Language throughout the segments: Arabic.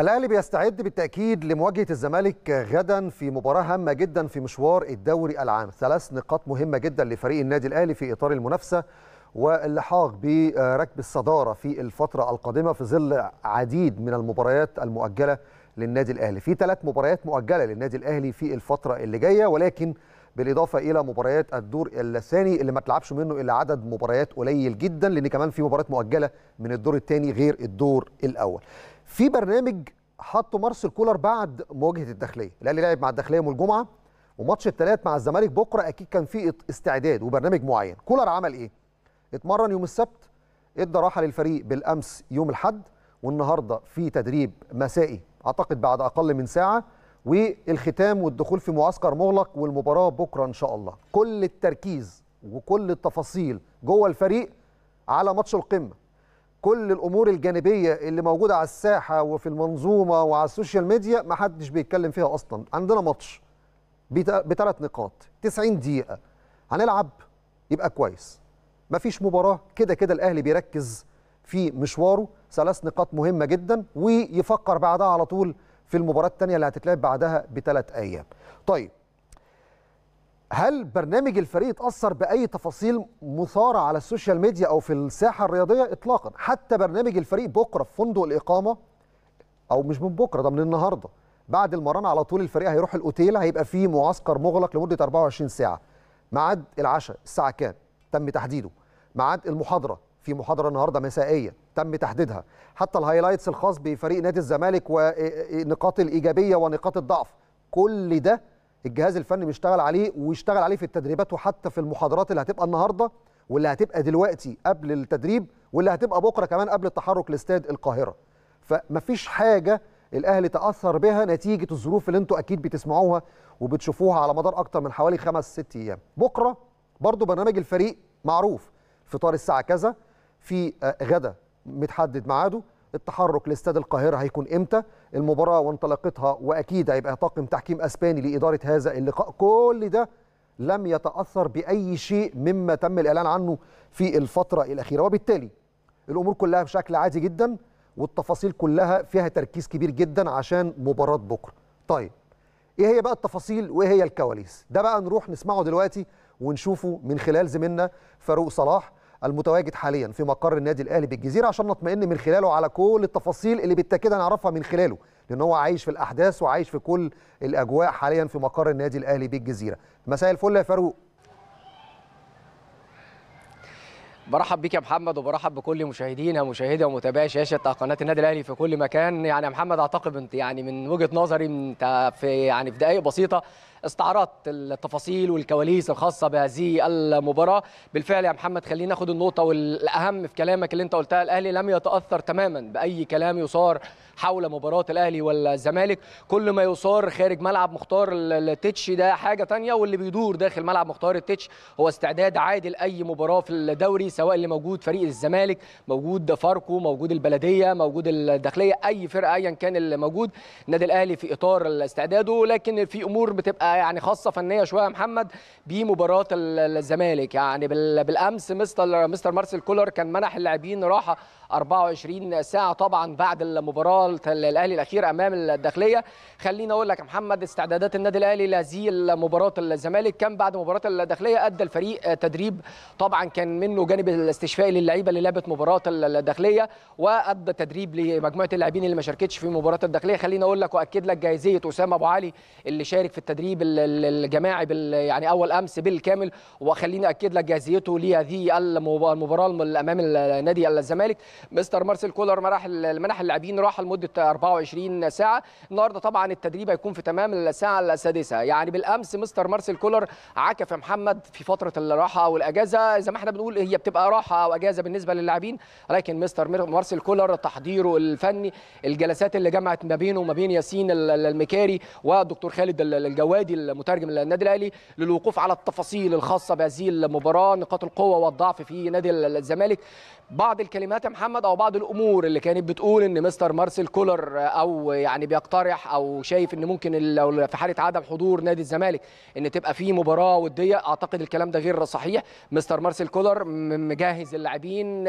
الاهلي بيستعد بالتاكيد لمواجهه الزمالك غدا في مباراه هامه جدا في مشوار الدوري العام ثلاث نقاط مهمه جدا لفريق النادي الاهلي في اطار المنافسه واللحاق بركب الصداره في الفتره القادمه في ظل عديد من المباريات المؤجله للنادي الاهلي في ثلاث مباريات مؤجله للنادي الاهلي في الفتره اللي جايه ولكن بالاضافه الى مباريات الدور الثاني اللي ما تلعبش منه الا عدد مباريات قليل جدا لان كمان في مباريات مؤجله من الدور الثاني غير الدور الاول في برنامج حطه مارسيل كولر بعد مواجهه الداخليه الاهلي لعب مع الداخليه يوم الجمعه وماتش الثلاث مع الزمالك بكره اكيد كان في استعداد وبرنامج معين كولر عمل ايه اتمرن يوم السبت ادى راحه للفريق بالامس يوم الاحد والنهارده في تدريب مسائي اعتقد بعد اقل من ساعه والختام والدخول في معسكر مغلق والمباراه بكره ان شاء الله كل التركيز وكل التفاصيل جوه الفريق على ماتش القمه كل الامور الجانبيه اللي موجوده على الساحه وفي المنظومه وعلى السوشيال ميديا ما حدش بيتكلم فيها اصلا عندنا ماتش بثلاث نقاط 90 دقيقه هنلعب يبقى كويس مفيش مباراه كده كده الاهلي بيركز في مشواره ثلاث نقاط مهمه جدا ويفكر بعدها على طول في المباراه الثانيه اللي هتتلعب بعدها بثلاث ايام طيب هل برنامج الفريق اتأثر بأي تفاصيل مثارة على السوشيال ميديا أو في الساحة الرياضية إطلاقا حتى برنامج الفريق بكرة في فندق الإقامة أو مش من بكرة ده من النهاردة بعد المران على طول الفريق هيروح الأوتيل هيبقى فيه معسكر مغلق لمدة 24 ساعة ميعاد العشاء الساعة كام تم تحديده ميعاد المحاضرة في محاضرة النهاردة مسائية تم تحديدها حتى الهايلايتس الخاص بفريق نادي الزمالك ونقاط الإيجابية ونقاط الضعف كل ده الجهاز الفني بيشتغل عليه ويشتغل عليه في التدريبات وحتى في المحاضرات اللي هتبقى النهارده واللي هتبقى دلوقتي قبل التدريب واللي هتبقى بكره كمان قبل التحرك لاستاد القاهره فمفيش حاجه الاهلي تاثر بها نتيجه الظروف اللي انتوا اكيد بتسمعوها وبتشوفوها على مدار اكتر من حوالي خمس ست ايام بكره برضو برنامج الفريق معروف فطار الساعه كذا في آه، غدا متحدد ميعاده التحرك لاستاد القاهره هيكون امتى المباراه وانطلاقتها واكيد هيبقى طاقم تحكيم اسباني لاداره هذا اللقاء كل ده لم يتاثر باي شيء مما تم الاعلان عنه في الفتره الاخيره وبالتالي الامور كلها بشكل عادي جدا والتفاصيل كلها فيها تركيز كبير جدا عشان مباراه بكره طيب ايه هي بقى التفاصيل وايه هي الكواليس ده بقى نروح نسمعه دلوقتي ونشوفه من خلال زميلنا فاروق صلاح المتواجد حاليا في مقر النادي الاهلي بالجزيره عشان نطمئن من خلاله على كل التفاصيل اللي بالتاكيد هنعرفها من خلاله لان هو عايش في الاحداث وعايش في كل الاجواء حاليا في مقر النادي الاهلي بالجزيره مساء الفل يا فاروق برحب بك يا محمد وبرحب بكل مشاهدينا مشاهدي ومتابعي شاشه قناه النادي الاهلي في كل مكان يعني يا محمد اعتقد انت يعني من وجهه نظري انت في يعني في دقائق بسيطه استعرضت التفاصيل والكواليس الخاصه بهذه المباراه بالفعل يا محمد خلينا ناخد النقطه والاهم في كلامك اللي انت قلتها الاهلي لم يتاثر تماما باي كلام يثار حول مباراه الاهلي والزمالك كل ما يثار خارج ملعب مختار التتش ده حاجه ثانيه واللي بيدور داخل ملعب مختار التتش هو استعداد عادي لاي مباراه في الدوري سواء اللي موجود فريق الزمالك موجود فاركو موجود البلديه موجود الداخليه اي فرقه ايا كان اللي موجود النادي الاهلي في اطار استعداده لكن في امور بتبقى يعني خاصه فنيه شويه يا محمد بمباراه الزمالك يعني بالامس مستر مستر مارسيل كولر كان منح اللاعبين راحه 24 ساعه طبعا بعد المباراه الاهلي الأخير امام الداخليه خليني اقول لك يا محمد استعدادات النادي الاهلي لهذه مباراه الزمالك كان بعد مباراه الداخليه ادى الفريق تدريب طبعا كان منه جانب الاستشفاء للعيبه اللي لعبت مباراه الداخليه وادى تدريب لمجموعه اللاعبين اللي ما شاركتش في مباراه الداخليه خليني اقول لك واكد لك جاهزيه اسامه ابو علي اللي شارك في التدريب التدريب الجماعي بال يعني اول امس بالكامل وخليني اكد لك جاهزيته لهذه المباراه امام نادي الزمالك مستر مارسيل كولر منح منح اللاعبين راحه لمده 24 ساعه النهارده طبعا التدريب هيكون في تمام الساعه السادسه يعني بالامس مستر مارسيل كولر عكف محمد في فتره الراحه او الاجازه زي ما احنا بنقول هي بتبقى راحه او اجازه بالنسبه للاعبين لكن مستر مارسيل كولر تحضيره الفني الجلسات اللي جمعت ما بينه وما بين ياسين المكاري والدكتور خالد الجوادي عبيدي المترجم للنادي الاهلي للوقوف على التفاصيل الخاصه بهذه المباراه نقاط القوه والضعف في نادي الزمالك بعض الكلمات يا محمد او بعض الامور اللي كانت بتقول ان مستر مارسيل كولر او يعني بيقترح او شايف ان ممكن لو في حاله عدم حضور نادي الزمالك ان تبقى في مباراه وديه اعتقد الكلام ده غير صحيح مستر مارسيل كولر مجهز اللاعبين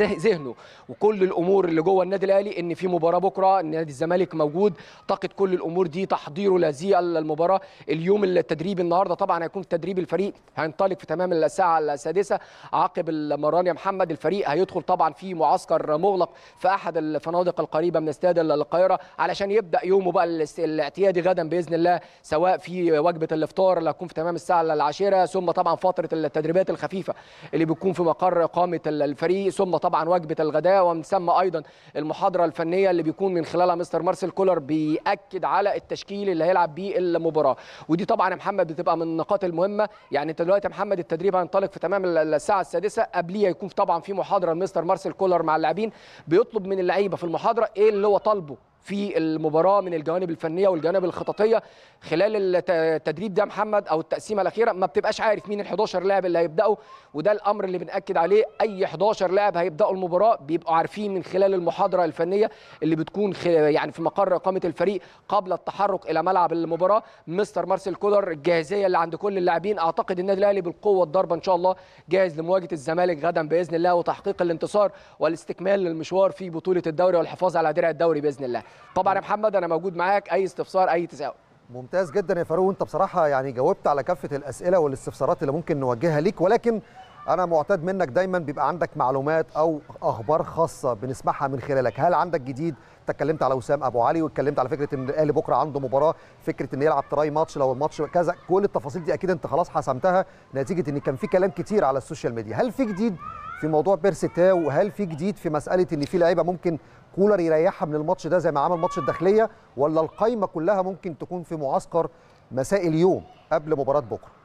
ذهنه وكل الامور اللي جوه النادي الاهلي ان في مباراه بكره نادي الزمالك موجود اعتقد كل الامور دي تحضيره لهذه المباراه اليوم التدريبي النهارده طبعا هيكون تدريب الفريق هينطلق في تمام الساعه السادسه عقب المران يا محمد الفريق هيدخل طبعا في معسكر مغلق في احد الفنادق القريبه من استاد القاهره علشان يبدا يومه بقى الاعتيادي غدا باذن الله سواء في وجبه الافطار اللي هتكون في تمام الساعه العاشره ثم طبعا فتره التدريبات الخفيفه اللي بتكون في مقر اقامه الفريق ثم طبعا وجبه الغداء ومن ثم ايضا المحاضره الفنيه اللي بيكون من خلالها مستر مارسيل كولر بياكد على التشكيل اللي هيلعب بيه المباراه ودي طبعا يا محمد بتبقى من النقاط المهمه يعني انت دلوقتي يا محمد التدريب هينطلق في تمام الساعه السادسه قبليه يكون طبعا في محاضره لمستر مارسيل كولر مع اللاعبين بيطلب من اللعيبه في المحاضره ايه اللي هو طالبه في المباراه من الجوانب الفنيه والجوانب الخططيه خلال التدريب ده محمد او التقسيمه الاخيره ما بتبقاش عارف مين ال11 لاعب اللي هيبداوا وده الامر اللي بناكد عليه اي 11 لاعب هيبداوا المباراه بيبقوا عارفين من خلال المحاضره الفنيه اللي بتكون يعني في مقر اقامه الفريق قبل التحرك الى ملعب المباراه مستر مارسيل كولر الجاهزيه اللي عند كل اللاعبين اعتقد النادي الاهلي بالقوه الضاربه ان شاء الله جاهز لمواجهه الزمالك غدا باذن الله وتحقيق الانتصار والاستكمال للمشوار في بطوله الدوري والحفاظ على درع الدوري باذن الله طبعا يا محمد انا موجود معاك اي استفسار اي تساؤل ممتاز جدا يا فاروق انت بصراحه يعني جاوبت على كافه الاسئله والاستفسارات اللي ممكن نوجهها ليك ولكن انا معتاد منك دايما بيبقى عندك معلومات او اخبار خاصه بنسمعها من خلالك هل عندك جديد اتكلمت على وسام ابو علي واتكلمت على فكره ان الاهلي بكره عنده مباراه فكره ان يلعب تراي ماتش لو الماتش كذا كل التفاصيل دي اكيد انت خلاص حسمتها نتيجه ان كان في كلام كتير على السوشيال ميديا هل في جديد في موضوع تاو وهل في جديد في مساله ان في لعيبه ممكن كولر يريحها من الماتش ده زي ما عمل ماتش الداخليه ولا القايمه كلها ممكن تكون في معسكر مساء اليوم قبل مباراه بكره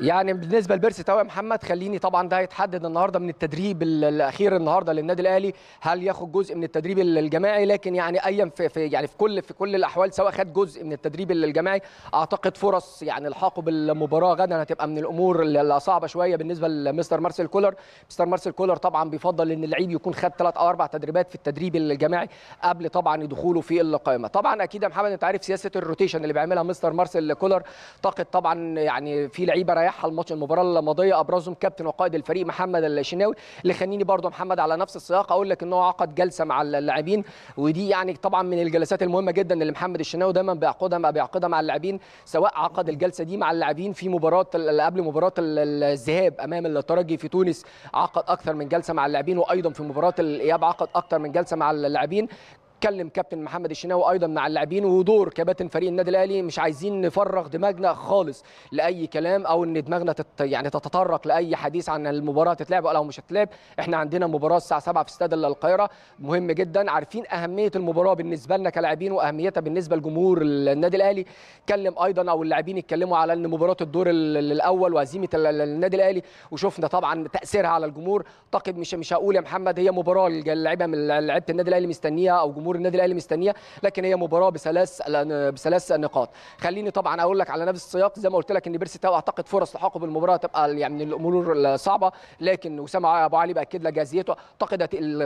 يعني بالنسبه لبيرسي تاو يا محمد خليني طبعا ده هيتحدد النهارده من التدريب الاخير النهارده للنادي الاهلي هل ياخد جزء من التدريب الجماعي لكن يعني ايا في, في يعني في كل في كل الاحوال سواء خد جزء من التدريب الجماعي اعتقد فرص يعني الحاقه بالمباراه غدا هتبقى من الامور الصعبه شويه بالنسبه لمستر مارسيل كولر مستر مارسيل كولر طبعا بيفضل ان اللعيب يكون خد ثلاث او اربع تدريبات في التدريب الجماعي قبل طبعا دخوله في القائمه طبعا اكيد يا محمد انت عارف سياسه الروتيشن اللي بيعملها مستر مارسيل كولر طاقه طبعا يعني في لعيبه رايحها الماتش المباراه الماضيه ابرزهم كابتن وقائد الفريق محمد الشناوي اللي خليني برضه محمد على نفس السياق اقول لك ان هو عقد جلسه مع اللاعبين ودي يعني طبعا من الجلسات المهمه جدا اللي محمد الشناوي دايما بيعقدها بيعقدها مع اللاعبين سواء عقد الجلسه دي مع اللاعبين في مباراه قبل مباراه الذهاب امام الترجي في تونس عقد اكثر من جلسه مع اللاعبين وايضا في مباراه الاياب عقد اكثر من جلسه مع اللاعبين اتكلم كابتن محمد الشناوي ايضا مع اللاعبين ودور كباتن فريق النادي الاهلي مش عايزين نفرغ دماغنا خالص لاي كلام او ان دماغنا تت يعني تتطرق لاي حديث عن المباراه تتلعب او مش هتتلعب احنا عندنا مباراه الساعه 7 في استاد القاهره مهم جدا عارفين اهميه المباراه بالنسبه لنا كلاعبين واهميتها بالنسبه لجمهور النادي الاهلي اتكلم ايضا او اللاعبين اتكلموا على ان مباراه الدور الاول وهزيمه النادي الاهلي وشفنا طبعا تاثيرها على الجمهور اعتقد مش مش هقول يا محمد هي مباراه اللعيبه من لعيبه النادي الاهلي مستنيها او جمهور جمهور النادي الاهلي مستنيه لكن هي مباراه بثلاث بثلاث نقاط خليني طبعا اقول لك على نفس السياق زي ما قلت لك ان بيرسي تاو اعتقد فرص لحاقه بالمباراه تبقى يعني من الامور الصعبه لكن وسام ابو علي باكد لك جاهزيته اعتقد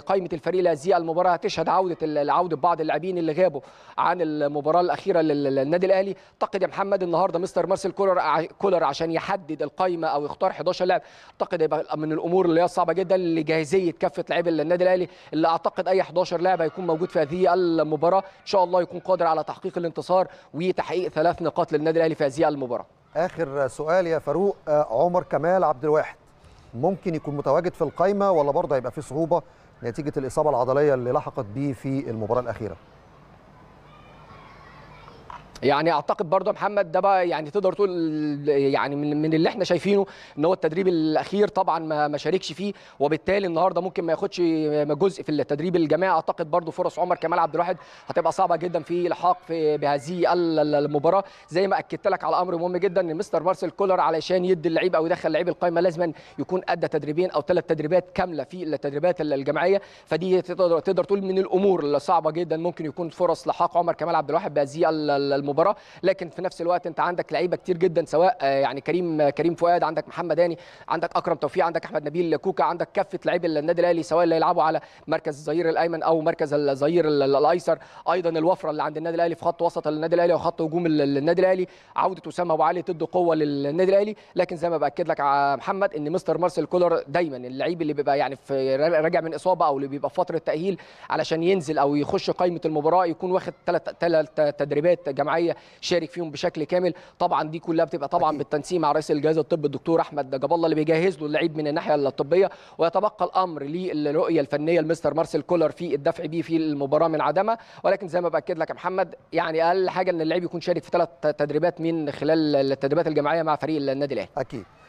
قائمه الفريق لهذه المباراه هتشهد عوده عوده بعض اللاعبين اللي غابوا عن المباراه الاخيره للنادي الاهلي اعتقد يا محمد النهارده مستر مارسيل كولر كولر عشان يحدد القائمه او يختار 11 لاعب اعتقد هيبقى من الامور اللي هي صعبه جدا لجاهزيه كافه لاعبي النادي الاهلي اللي اعتقد اي 11 لاعب هيكون موجود في هذه هذه المباراه ان شاء الله يكون قادر على تحقيق الانتصار وتحقيق ثلاث نقاط للنادي الاهلي في هذه المباراه اخر سؤال يا فاروق آه، عمر كمال عبد الواحد ممكن يكون متواجد في القايمه ولا برضه هيبقى في صعوبه نتيجه الاصابه العضليه اللي لحقت بيه في المباراه الاخيره يعني اعتقد برضه محمد ده بقى يعني تقدر تقول يعني من, من اللي احنا شايفينه ان هو التدريب الاخير طبعا ما, ما شاركش فيه وبالتالي النهارده ممكن ما ياخدش جزء في التدريب الجماعي اعتقد برضه فرص عمر كمال عبد الواحد هتبقى صعبه جدا في الحاق في بهذه المباراه زي ما اكدت لك على امر مهم جدا ان مستر مارسيل كولر علشان يدي اللعيب او يدخل لعيب القائمه لازما يكون ادى تدريبين او ثلاث تدريبات كامله في التدريبات الجماعيه فدي تقدر تقول من الامور الصعبه جدا ممكن يكون فرص لحاق عمر كمال عبد الواحد بهذه المباراه المباراه لكن في نفس الوقت انت عندك لعيبه كتير جدا سواء آه، يعني كريم آه، كريم فؤاد عندك محمد هاني عندك اكرم توفيق عندك احمد نبيل كوكا عندك كافه لعيبه النادي الاهلي سواء اللي هيلعبوا على مركز الظهير الايمن او مركز الظهير الايسر ايضا الوفره اللي عند النادي الاهلي في خط وسط النادي الاهلي وخط هجوم النادي الاهلي عوده اسامه ابو علي تدي قوه للنادي الاهلي لكن زي ما باكد لك آه، محمد ان مستر مارسيل كولر دايما اللعيب اللي بيبقى يعني في راجع من اصابه او اللي بيبقى في فتره تاهيل علشان ينزل او يخش قائمه المباراه يكون واخد ثلاث تدريبات جماعيه الاجتماعيه شارك فيهم بشكل كامل طبعا دي كلها بتبقى طبعا بالتنسيق مع رئيس الجهاز الطبي الدكتور احمد جاب الله اللي بيجهز له اللعيب من الناحيه الطبيه ويتبقى الامر للرؤيه الفنيه لمستر مارسيل كولر في الدفع بيه في المباراه من عدمه ولكن زي ما باكد لك يا محمد يعني اقل حاجه ان اللعيب يكون شارك في ثلاث تدريبات من خلال التدريبات الجماعيه مع فريق النادي الاهلي اكيد